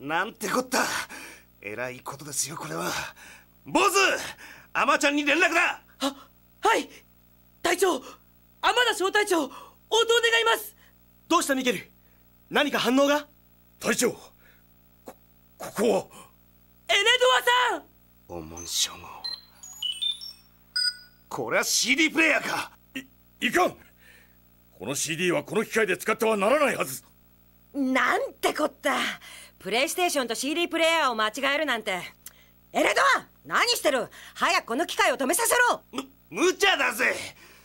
なんてこったえらいことですよこれは坊主アマちゃんに連絡だははい隊長天田小隊長応答願いますどうしたミケル何か反応が隊長こここはエネドアさんおもんしょもこれは CD プレイヤーかいいかんこの CD はこの機械で使ってはならないはずなんてこったプレイステーションと CD プレイヤーを間違えるなんてエレドア何してる早くこの機械を止めさせろむ無茶だぜ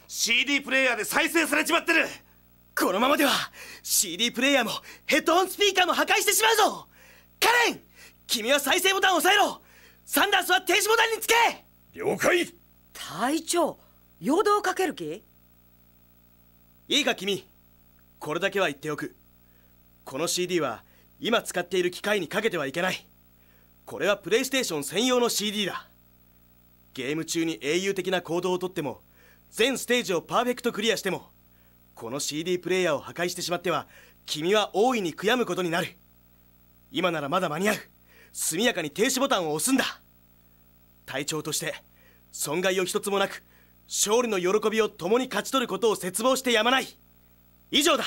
CD プレイヤーで再生されちまってるこのままでは CD プレイヤーもヘッドホンスピーカーも破壊してしまうぞカレン君は再生ボタンを押さえろサンダースは停止ボタンにつけ了解隊長陽動かける気いいか君これだけは言っておくこの CD は今使っている機械にかけてはいけないこれはプレイステーション専用の CD だゲーム中に英雄的な行動をとっても全ステージをパーフェクトクリアしてもこの CD プレイヤーを破壊してしまっては君は大いに悔やむことになる今ならまだ間に合う速やかに停止ボタンを押すんだ隊長として損害を一つもなく勝利の喜びを共に勝ち取ることを絶望してやまない以上だ